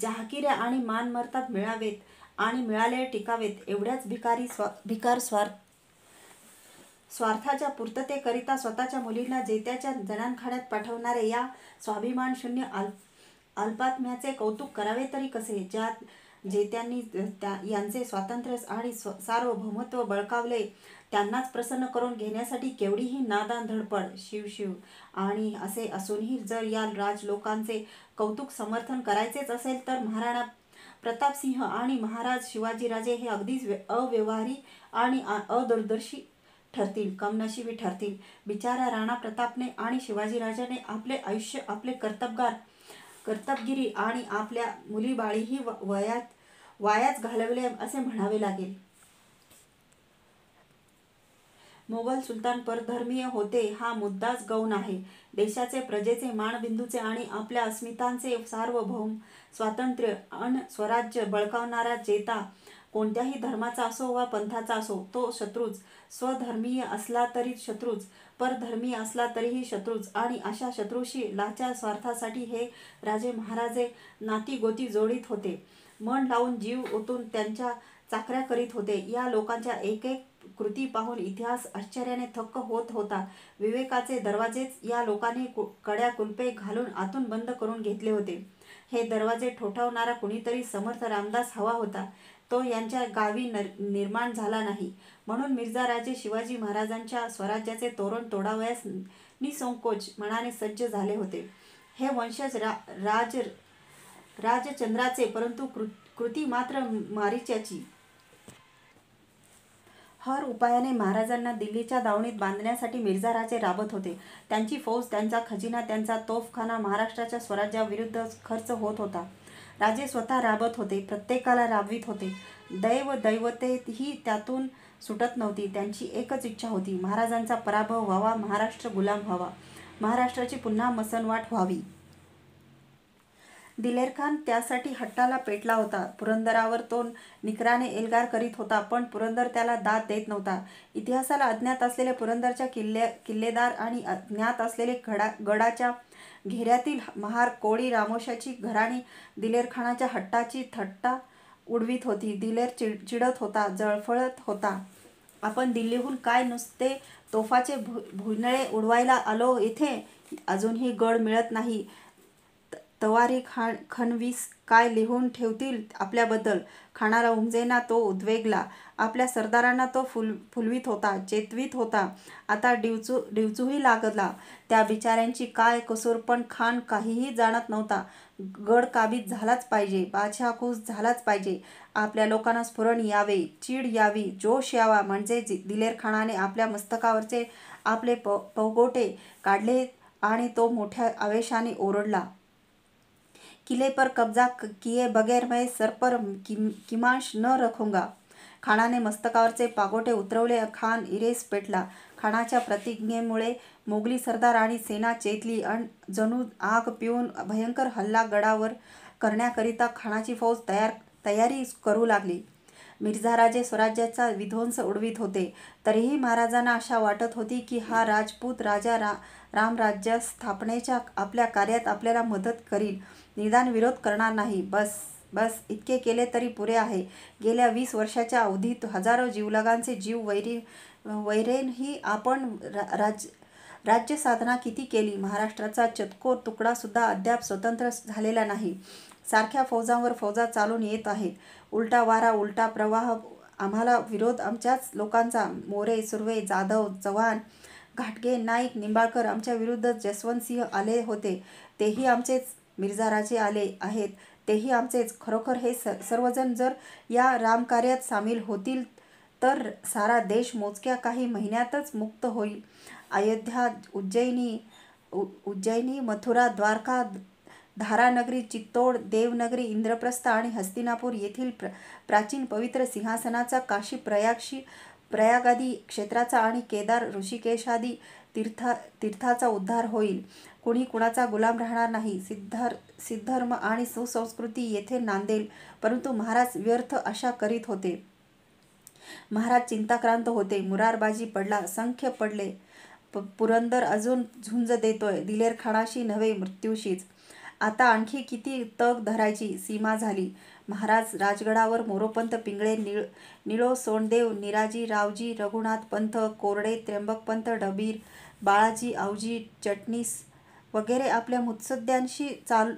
जहाकिरे आणि मान मरतात मिळावेत आणि मिळाले टिकावेत एवढ्याच भिकारी स्वा भिकार स्वार्थ स्वार्थाच्या पूर्ततेकरिता स्वतःच्या मुलींना जेत्याच्या जणांखाड्यात पाठवणारे या स्वाभिमान शून्य अल्प अल्पात्म्याचे कौतुक करावे तरी कसे ज्यात जेत्यांनी त्या यांचे स्वातंत्र्य आणि स्व सार्वभौमत्व बळकावले त्यांनाच प्रसन्न करून घेण्यासाठी केवढीही नादान धडपड शिव शिव आणि असे असूनही जर या राज लोकांचे कौतुक समर्थन करायचेच असेल तर महाराणा प्रतापसिंह आणि महाराज शिवाजीराजे हे अगदीच अव्यवहारी आणि अदूरदर्शी ठरतील कमनशिबी ठरतील बिचारा राणा प्रतापने आणि शिवाजीराजाने आपले आयुष्य आपले कर्तबगार कर्तबगिरी आणि आपल्या मुलीबाळीही वयात वायाच घालवले असे म्हणावे लागेल मोगल सुलतान परधर्मीय होते हा मुद्दाच गौण आहे देशाचे प्रजेचे मानबिंदूचे आणि आपल्या अस्मितांचे सार्वभौम स्वातंत्र्य अन स्वराज्य बळकावणारा चेता कोणत्याही धर्माचा असो वा पंथाचा असो तो शत्रूच स्वधर्मीय असला तरी शत्रूच परधर्मीय असला तरीही शत्रूच आणि अशा शत्रूशी लाच्या स्वार्थासाठी हे राजे महाराजे गोती जोडीत होते मन लावून जीव ओतून त्यांच्या चाकऱ्या करीत होते या लोकांच्या एक एक कृती पाहून इतिहास आश्चर्याने थक्क होत होता विवेकाचे दरवाजेच या लोकांनी कड्या कुलपे घालून आतून बंद करून घेतले होते हे दरवाजे ठोठावणारा कुणीतरी समर्थ रामदास हवा होता तो यांच्या गावी निर्माण झाला नाही म्हणून मिर्झा राजे शिवाजी महाराजांच्या स्वराज्याचे तोरण तोडावयास निसंकोच मनाने सज्ज झाले होते हे वंशज रा राज राजचंद्राचे परंतु कृ कृती मात्र मारीच्याची हर उपायाने महाराजांना दिल्लीच्या दावणीत बांधण्यासाठी मिर्झा राजे राबत होते त्यांची फौज त्यांचा खजिना त्यांचा तोफखाना महाराष्ट्राच्या स्वराज्याविरुद्ध खर्च होत होता राजे स्वतः राबत होते प्रत्येकाला राबवित होते दैव दैवते ही त्यातून सुटत नव्हती त्यांची एकच इच्छा होती महाराजांचा पराभव व्हावा महाराष्ट्र गुलाम व्हावा महाराष्ट्राची पुन्हा मसनवाट व्हावी दिलेर खान त्यासाठी हट्टाला पेटला होता पुरंदरावर तो निकराने एल्गार करीत होता पण पुरंदर त्याला दाद देत नव्हता इतिहासाला अज्ञात असलेले पुरंदरच्या किल्ले किल्लेदार आणि अज्ञात असलेले घडा गडाच्या घेऱ्यातील महार कोळी रामोशाची घराणी दिलेरखानाच्या हट्टाची थट्टा उडवीत होती दिलेर चिड चिडत होता जळफळत होता आपण दिल्लीहून काय नुसते तोफाचे भु भुनळे उडवायला आलो इथे अजूनही गड मिळत नाही तवारी खाण खनवीस काय लिहून ठेवतील आपल्याबद्दल खाणारा उमजेना तो उद्वेगला आपल्या सरदारांना तो फुल फुलवीत होता चेतवीत होता आता डिवचू डिवचूही लागला त्या बिचाऱ्यांची काय कसूर पण खान काहीही जाणत नव्हता गड काबीत झालाच पाहिजे बादशाह खुश झालाच पाहिजे आपल्या लोकांना स्फुरण यावे चीड यावी जोश यावा म्हणजे दिलेर खानाने आपल्या मस्तकावरचे आपले प पवगोटे काढले आणि तो मोठ्या आवेशाने ओरडला किले पर कब्जा किए बगैर मैं सर पर किमांश न रखूंगा खाणाने मस्तकावरचे पागोटे उतरवले खान इरेस पेटला खानाच्या प्रतिज्ञेमुळे मोगली सरदार आणि सेना चेतली आणि जणू आग पिऊन भयंकर हल्ला गडावर करण्याकरिता खानाची फौज तयार तयारी करू लागली मिर्झाराजे स्वराज्याचा विध्वंस उडवीत होते तरीही महाराजांना आशा वाटत होती की हा राजपूत राजा रा रामराज्य स्थापनेच्या आपल्या कार्यात आपल्याला मदत करील निदान विरोध करणार नाही बस बस इतके केले तरी पुरे आहे गेल्या वीस वर्षाच्या अवधीत हजारो जीवलगांचे जीव वैरी वैरेनही आपण राज राज्य साधना किती केली महाराष्ट्राचा चतकोर तुकडासुद्धा अद्याप स्वतंत्र झालेला नाही सारख्या फौजांवर फौजा चालून येत आहेत उलटा वारा उलटा प्रवाह आम्हाला विरोध आमच्याच लोकांचा मोरे सुर्वे जाधव चव्हाण घाटगे नाईक निंबाळकर आमच्या विरुद्ध जसवंतसिंह आले होते तेही आमचेच राजे आले आहेत तेही आमचेच खरोखर हे स सर्वजण जर या रामकार्यात सामील होतील तर सारा देश मोजक्या काही महिन्यातच मुक्त होईल अयोध्या उज्जैनी उज्जैनी मथुरा द्वारका धारानगरी चित्तोड देवनगरी इंद्रप्रस्थ आणि हस्तिनापूर येथील प्र प्राचीन पवित्र सिंहासनाचा काशी प्रयागशी प्रयागादी क्षेत्राचा आणि केदार ऋषिकेशादी तीर्था तीर्थाचा उद्धार होईल कुणी कुणाचा गुलाम राहणार नाही सिद्धर सिद्धर्म आणि सुसंस्कृती येथे नांदेल परंतु महाराज व्यर्थ अशा करीत होते महाराज चिंताक्रांत होते मुरारबाजी पडला संख्य पडले पुरंदर अजून झुंज देतोय दिलेरखानाशी नव्हे मृत्यूशीच आता आणखी किती तग धरायची सीमा झाली महाराज राजगडावर मोरोपंत पिंगळे निळ निळो सोनदेव निराजी रावजी रघुनाथ पंथ कोरडे त्र्यंबकपंत डबीर बाळाजी आवजी चटणीस वगैरे आपल्या मुत्सद्यांशी चाल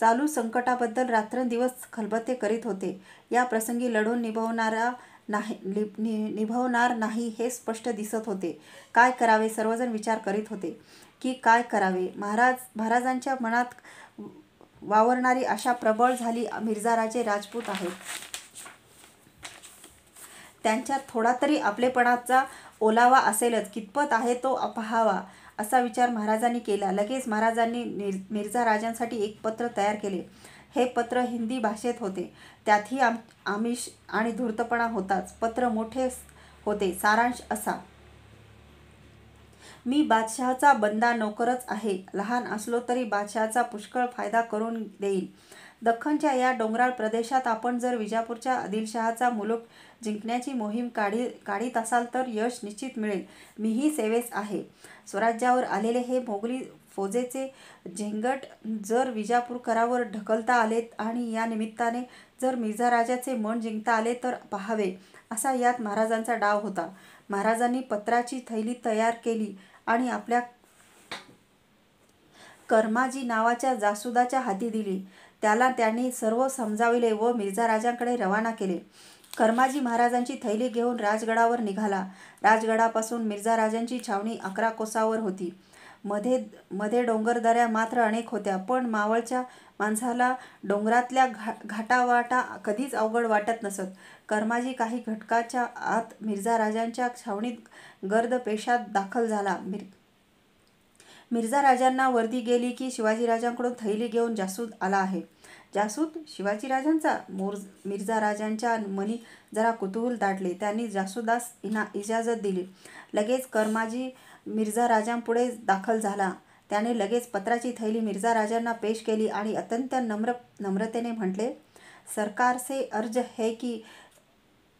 चालू संकटाबद्दल रात्रंदिवस खलबते करीत होते या प्रसंगी लढून निभवणारा नाही नि निभवणार नाही हे स्पष्ट दिसत होते काय करावे सर्वजण विचार करीत होते की काय करावे महाराज महाराजांच्या मनात वावरणारी अशा प्रबळ झाली राजे राजपूत आहेत त्यांच्यात थोडा तरी आपलेपणाचा ओलावा असेलच कितपत आहे तो अपहावा असा विचार महाराजांनी केला लगेच महाराजांनी मिर्झा राजांसाठी एक पत्र तयार केले हे पत्र हिंदी भाषेत होते त्यातही आम आमिष आणि धूर्तपणा होताच पत्र मोठे होते सारांश असा मी बादशहाचा बंदा नोकरच आहे लहान असलो तरी बादशहाचा पुष्कळ फायदा करून देईल दख्खनच्या या डोंगराळ प्रदेशात आपण जर विजापूरच्या आदिलशहाचा मुलूक जिंकण्याची मोहीम काढी काढीत असाल तर यश निश्चित मिळेल मीही सेवेस आहे स्वराज्यावर आलेले हे मोगली फौजेचे झेंगट जर विजापूर करावर ढकलता आले आणि या निमित्ताने जर राजाचे मन जिंकता आले तर पहावे असा यात महाराजांचा डाव होता महाराजांनी पत्राची थैली तयार केली आणि आपल्या कर्माजी नावाच्या जासुदाच्या हाती दिली त्याला त्यांनी सर्व समजाविले व मिर्झा राजांकडे रवाना केले कर्माजी महाराजांची थैली घेऊन राजगडावर निघाला राजगडापासून मिर्झा राजांची छावणी अकरा कोसावर होती मध्ये मध्ये डोंगरदऱ्या मात्र अनेक होत्या पण मावळच्या माणसाला डोंगरातल्या घा घाटावाटा कधीच अवघड वाटत नसत कर्माजी काही घटकाच्या आत मिर्झा राजांच्या छावणीत गर्द पेशात दाखल झाला मिर मिर्झा राजांना वर्दी गेली की शिवाजीराजांकडून थैली घेऊन जासूद आला आहे जासूद शिवाजीराजांचा मोर मिर्झा राजांच्या मनी जरा कुतूहल दाटले त्यांनी जासूदास इना इजाजत दिली लगेच कर्माजी मिर्झा राजांपुढे दाखल झाला त्याने लगेच पत्राची थैली मिर्झा राजांना पेश केली आणि अत्यंत नम्र नम्रतेने म्हटले सरकारचे अर्ज है की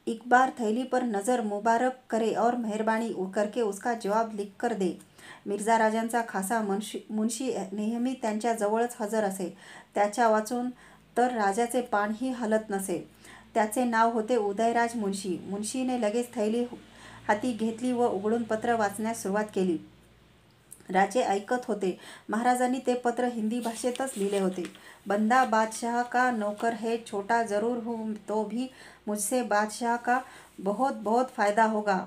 एक बार थैली पर नज़र मुबारक करे और मेहरबानी करके उसका जवाब लिख कर दे मिर्झा राजांचा खासा मुंशी मुंशी नेहमी त्यांच्याजवळच हजर असे त्याच्या वाचून तर राजाचे पानही हलत नसे त्याचे नाव होते उदयराज मुंशी मुंशीने लगेच थैली हाती घेतली व उघडून पत्र वाचण्यास सुरुवात केली राजे ऐकत होते महाराजांनी ते पत्र हिंदी भाषेतच लिहिले होते बंदा बादशाह का नौकर है छोटा ज़रूर हूँ तो भी मुझसे बादशाह का बहुत बहुत फ़ायदा होगा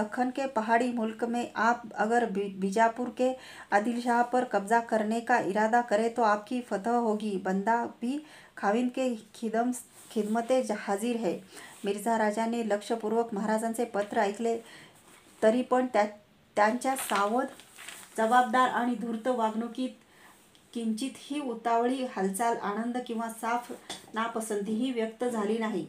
दखन के पहाड़ी मुल्क में आप अगर बीजापुर के आदिल शाह पर कब्जा करने का इरादा करें तो आपकी फतह होगी बंदा भी खाविन के खिदम खिदमतें हाजिर है मिर्झा राजाने लक्षपूर्वक महाराजांचे पत्र ऐकले तरी पण त्या त्यांच्या सावध जबाबदार आणि धूर्त वागणुकीत ही उतावळी हालचाल आनंद किंवा साफ नापसंतीही व्यक्त झाली नाही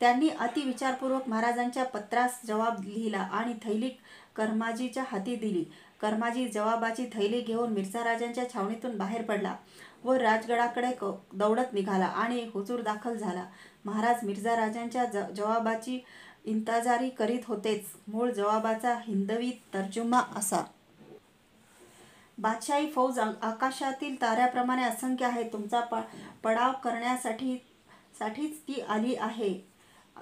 त्यांनी अतिविचारपूर्वक महाराजांच्या पत्रास जवाब लिहिला आणि थैली कर्माजीच्या हाती दिली कर्माजी जवाबाची थैली घेऊन मिर्झा राजांच्या छावणीतून बाहेर पडला व राजगडाकडे दौडत निघाला आणि हुजूर दाखल झाला महाराज मिर्झा राजांच्या ज जवाबाची इंतजारी करीत होतेच मूळ जवाबाचा हिंदवी तर्जुमा असा बादशाही फौज आकाशातील ताऱ्याप्रमाणे असंख्य आहे तुमचा प पडाव करण्यासाठी साठीच ती आली आहे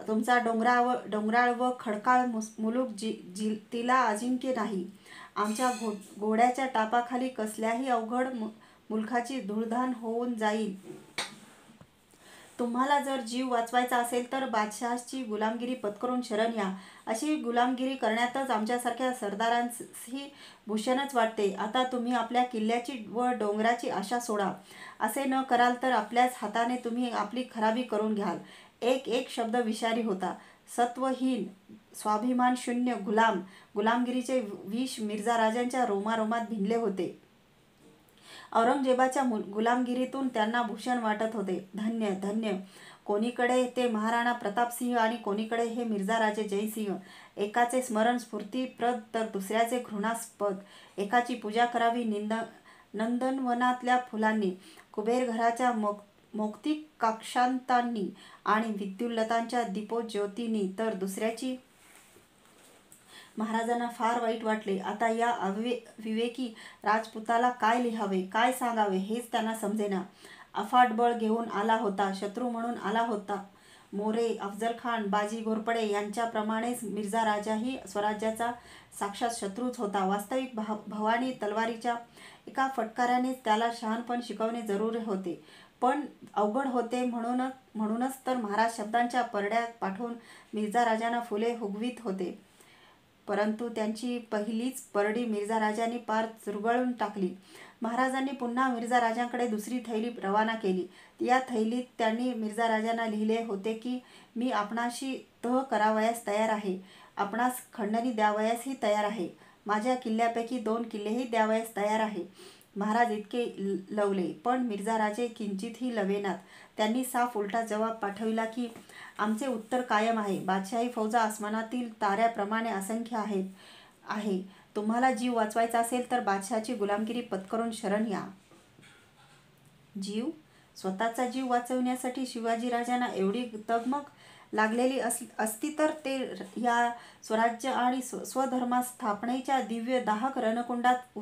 तुमचा डोंगराव डोंगराळ व खडकाळ मुस मुलूक जी जी तिला अजिंक्य नाही आमच्या घो घोड्याच्या टापाखाली कसल्याही अवघड मु मुलखाची धुळधान होऊन जाईल तुम्हाला जर जीव वाचवायचा असेल तर बादशाहची गुलामगिरी पत्करून शरण या अशी गुलामगिरी करण्यातच आमच्यासारख्या सरदारांशी भूषणच वाटते आता तुम्ही आपल्या किल्ल्याची व डोंगराची आशा सोडा असे न कराल तर आपल्याच हाताने तुम्ही आपली खराबी करून घ्याल एक एक शब्द विषारी होता सत्वहीन स्वाभिमान शून्य गुलाम गुलामगिरीचे विष मिर्झा राजांच्या रोमारोमात भिनले होते औरंगजेबाच्या गुलामगिरीतून त्यांना भूषण वाटत होते धन्य धन्य कोणीकडे ते महाराणा प्रतापसिंह आणि कोणीकडे हे मिर्झा राजे जयसिंह एकाचे स्मरण स्फूर्तीप्रद तर दुसऱ्याचे घृणास्पद एकाची पूजा करावी निंद नंदनवनातल्या फुलांनी कुबेर घराच्या मोक मोक्तिक काक्षांतांनी आणि विद्युल्लतांच्या दीपोज्योतींनी तर दुसऱ्याची महाराजांना फार वाईट वाटले आता या अविवे विवेकी राजपुताला काय लिहावे काय सांगावे हेच त्यांना समजेना अफाट बळ घेऊन आला होता शत्रू म्हणून आला होता मोरे अफजल खान बाजी घोरपडे यांच्याप्रमाणेच मिर्झा राजाही स्वराज्याचा साक्षात शत्रूच होता वास्तविक भा भवानी तलवारीच्या एका फटकाऱ्याने त्याला शहाणपण शिकवणे जरूर होते पण अवघड होते म्हणून म्हणूनच तर महाराज शब्दांच्या परड्यात पाठवून मिर्झा राजांना फुले हुगवीत होते परंतु त्यांची पहिलीच परडी मिर्झा राजाने पार चुरगळून टाकली महाराजांनी पुन्हा मिर्झा राजांकडे दुसरी थैली रवाना केली या थैलीत त्यांनी मिर्झा राजांना लिहिले होते की मी आपणाशी तह करावयास तयार आहे आपणास खंडणी द्यावयासही तयार आहे माझ्या किल्ल्यापैकी दोन किल्लेही द्यावयास तयार आहे महाराज इतके लवले पण मिर्जा राजे किंचितही लवेनात त्यांनी साफ उलटा जवाब पाठविला की आमचे उत्तर कायम आहे बादशाही फौजा आसमानातील ताऱ्याप्रमाणे असंख्य आहेत आहे तुम्हाला जीव वाचवायचा असेल तर बादशाची गुलामगिरी पत्करून शरण या जीव स्वतःचा जीव वाचवण्यासाठी शिवाजीराजांना एवढी तगमग लागलेली अस असती तर ते या स्वराज्य आणि स्वधर्मा स्थापनेच्या दिव्य दाहक रणकुंडात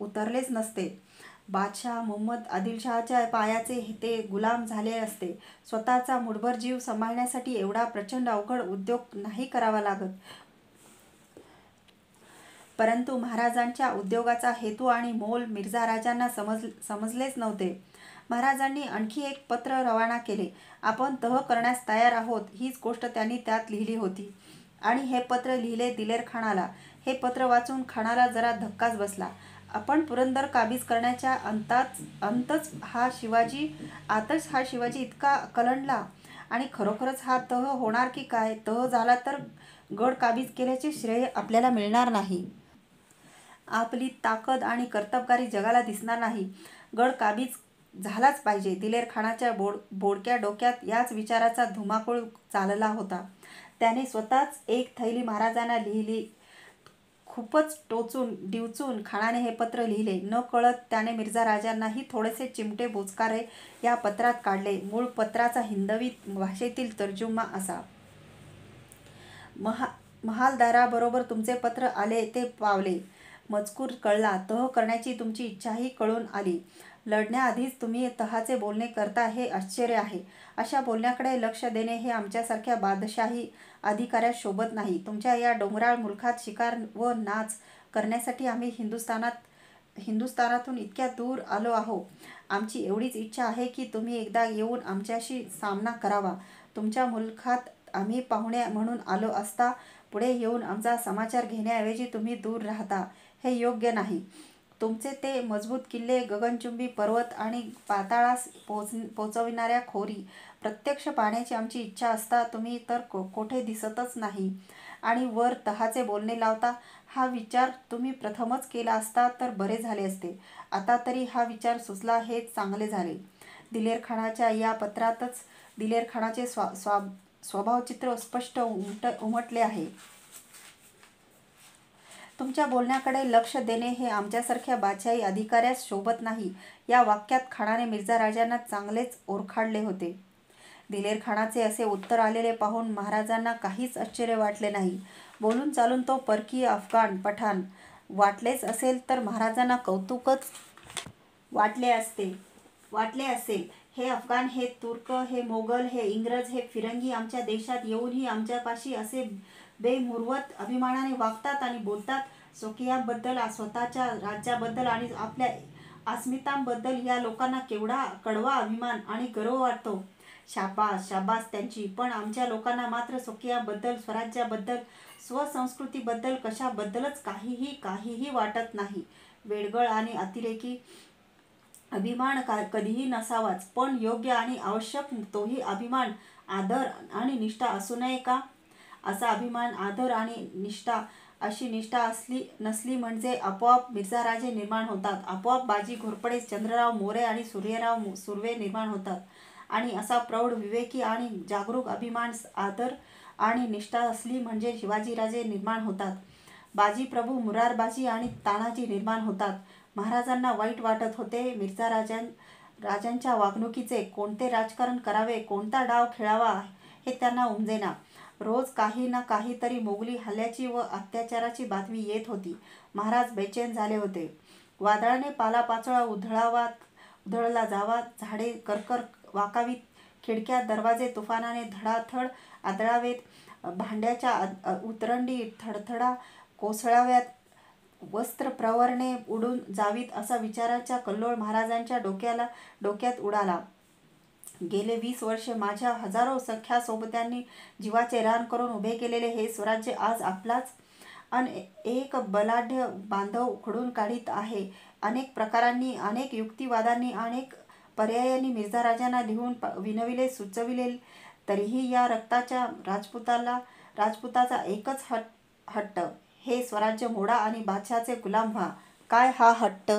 उतरलेच नसते बादशाह मोहम्मद आदिलशहाच्या पायाचे ते गुलाम झाले असते स्वतःचा मुठभर जीव सांभाळण्यासाठी एवढा प्रचंड अवघड उद्योग नाही करावा लागत परंतु महाराजांच्या उद्योगाचा हेतू आणि मोल मिर्झा राजांना समज समजलेच नव्हते महाराजांनी आणखी एक पत्र रवाना केले आपण तह करण्यास तयार आहोत हीच गोष्ट त्यांनी त्यात लिहिली होती आणि हे पत्र लिहिले दिलेर खाणाला हे पत्र वाचून खानाला जरा धक्काच बसला आपण पुरंदर काबीज करण्याच्या अंताच अंतच हा शिवाजी आताच हा शिवाजी इतका कलंडला आणि खरोखरच हा तह होणार की काय तह झाला तर गड काबीज केल्याचे श्रेय आपल्याला मिळणार नाही आपली ताकद आणि कर्तबगारी जगाला दिसणार नाही गड काबीज झालाच पाहिजे दिलेर खानाच्या बोड बोडक्या डोक्यात याच विचाराचा धुमाकूळ चालला होता त्याने स्वतःच एक थैली महाराजांना लिहिली खूपच टोचून डिवचून खाणाने हे पत्र लिहिले न कळत त्याने मिर्झा राजांनाही थोडेसे चिमटे बोचकारे या पत्रात काढले मूळ पत्राचा हिंदवी भाषेतील तर्जुमा असा महा महालदाराबरोबर तुमचे पत्र आले ते पावले मजकूर कळला तह करण्याची तुमची इच्छाही कळून आली लढण्याआधीच तुम्ही तहाचे बोलणे करता हे आश्चर्य आहे अशा बोलण्याकडे लक्ष देणे हे आमच्यासारख्या बादशाही अधिकाऱ्या शोभत नाही तुमच्या या डोंगराळ मुलखात शिकार व नाच करण्यासाठी आम्ही हिंदुस्थानात हिंदुस्थानातून इतक्या दूर आलो आहो आमची एवढीच इच्छा आहे की तुम्ही एकदा येऊन आमच्याशी सामना करावा तुमच्या मुलखात आम्ही पाहुणे म्हणून आलो असता पुढे येऊन आमचा समाचार घेण्याऐवजी तुम्ही दूर राहता हे योग्य नाही तुमचे ते मजबूत किल्ले गगनचुंबी पर्वत आणि पाताळास पोच पोचविणाऱ्या खोरी प्रत्यक्ष पाण्याची आमची इच्छा असता तुम्ही तर कोठे दिसतच नाही आणि वर तहाचे बोलणे लावता हा विचार तुम्ही प्रथमच केला असता तर बरे झाले असते आता तरी हा विचार सुचला हे चांगले झाले दिलेरखानाच्या या पत्रातच दिलेरखानाचे स्वा स्वा स्वभावचित्र स्पष्ट उमट उमटले आहे तुमच्या बोलण्याकडे लक्ष देणे हे आमच्यासारख्या बादशाही अधिकाऱ्यास शोभत नाही या वाक्यात खानाने मिर्झा राजांना चांगलेच ओरखाडले होते दिलेर खानाचे असे उत्तर आलेले पाहून महाराजांना काहीच आश्चर्य वाटले नाही बोलून चालून तो परकीय अफगाण पठाण वाटलेच असेल तर महाराजांना कौतुकच वाटले असते वाटले असेल हे अफगाण हे तुर्क हे मोगल हे इंग्रज हे फिरंगी आमच्या देशात येऊनही आमच्यापाशी असे बेमुरवत अभिमानाने वागतात आणि बोलतात स्वकीयाबद्दल स्वतःच्या राज्याबद्दल आणि आपल्या अस्मितांबद्दल या लोकांना केवढा कडवा अभिमान आणि गर्व वाटतो शाबास शाबास त्यांची पण आमच्या लोकांना मात्र स्वकीयाबद्दल स्वराज्याबद्दल स्वसंस्कृतीबद्दल कशाबद्दलच काहीही काहीही वाटत नाही वेडगळ आणि अतिरेकी अभिमान का कधीही नसावाच पण योग्य आणि आवश्यक तोही अभिमान आदर आणि निष्ठा असू नये का असा अभिमान आदर आणि निष्ठा अशी निष्ठा असली नसली म्हणजे आपोआप राजे निर्माण होतात आपोआप बाजी घोरपडे चंद्रराव मोरे आणि सूर्यराव सुर्वे निर्माण होतात आणि असा प्रौढ विवेकी आणि जागरूक अभिमान आदर आणि निष्ठा असली म्हणजे शिवाजीराजे निर्माण होतात बाजी प्रभू मुरारबाजी आणि तानाजी निर्माण होतात महाराजांना वाईट वाटत होते मिर्झा राजां राजांच्या वागणुकीचे कोणते राजकारण करावे कोणता डाव खेळावा हे त्यांना उमजेना रोज काही ना काहीतरी मोगली हल्ल्याची व अत्याचाराची बातमी येत होती महाराज बेचैन झाले होते वादळाने पालापाचोळा उधळावात उधळला जावा झाडे करकर वाकावीत खिडक्या दरवाजे तुफानाने धडाथड आदळावेत भांड्याच्या उतरंडी थडथडा कोसळाव्यात वस्त्र प्रवरणे उडून जावीत असा विचाराच्या कल्लोळ महाराजांच्या डोक्याला डोक्यात उडाला गेले वीस वर्षे माझ्या हजारो सख्या सोबत्यांनी जीवाचे रान करून उभे केलेले हे स्वराज्य आज आपलाच अन एक बलाढ्य बांधव उखडून काढीत आहे अनेक प्रकारांनी अनेक युक्तिवादांनी अनेक पर्यायांनी मिर्झा राजांना लिहून विनविले सुचविले तरीही या रक्ताच्या राजपुताला राजपुताचा एकच हट हट्ट हे स्वराज्य मोडा आणि बादशाचे गुलाम व्हा काय हा हट्ट